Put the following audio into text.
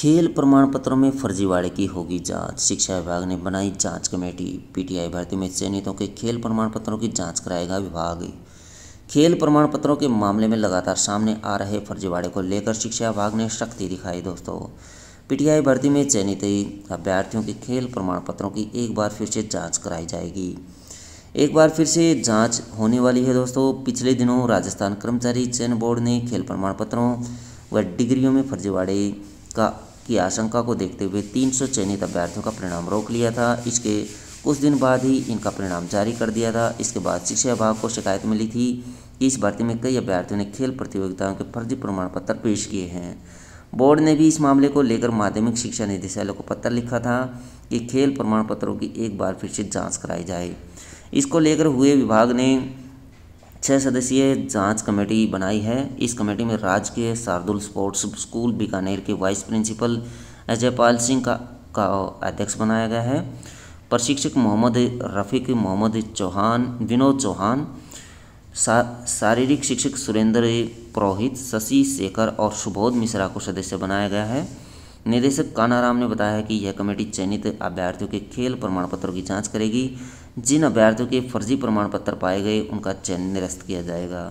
खेल प्रमाण पत्रों में फर्जीवाड़े की होगी जांच शिक्षा विभाग ने बनाई जांच कमेटी पीटीआई भर्ती में चयनितों के खेल प्रमाण पत्रों की जांच कराएगा विभाग खेल प्रमाण पत्रों के मामले में लगातार सामने आ रहे फर्जीवाड़े को लेकर शिक्षा विभाग ने सख्ती दिखाई दोस्तों पीटीआई भर्ती में चयनित अभ्यर्थियों के खेल प्रमाण पत्रों की एक बार फिर से जाँच कराई जाएगी एक बार फिर से जांच होने वाली है दोस्तों पिछले दिनों राजस्थान कर्मचारी चयन बोर्ड ने खेल प्रमाण पत्रों व डिग्रियों में फर्जीवाड़े का की आशंका को देखते हुए 300 चयनित अभ्यर्थियों का परिणाम रोक लिया था इसके कुछ दिन बाद ही इनका परिणाम जारी कर दिया था इसके बाद शिक्षा विभाग को शिकायत मिली थी कि इस भर्ती में कई अभ्यर्थियों ने खेल प्रतियोगिताओं के फर्जी प्रमाण पत्र पेश किए हैं बोर्ड ने भी इस मामले को लेकर माध्यमिक शिक्षा निदेशालय को पत्र लिखा था कि खेल प्रमाण पत्रों की एक बार फिर से जाँच कराई जाए इसको लेकर हुए विभाग ने छः सदस्यीय जांच कमेटी बनाई है इस कमेटी में राज्य के शार्दुल स्पोर्ट्स स्कूल बीकानेर के वाइस प्रिंसिपल अजयपाल सिंह का का अध्यक्ष बनाया गया है प्रशिक्षक मोहम्मद रफ़ीक मोहम्मद चौहान विनोद चौहान शारीरिक शिक्षक सुरेंद्र पुरोहित शशि शेखर और सुबोध मिश्रा को सदस्य बनाया गया है निदेशक कानाराम ने बताया कि यह कमेटी चयनित अभ्यर्थियों के खेल प्रमाण पत्रों की जांच करेगी जिन अभ्यर्थियों के फर्जी प्रमाण पत्र पाए गए उनका चयन निरस्त किया जाएगा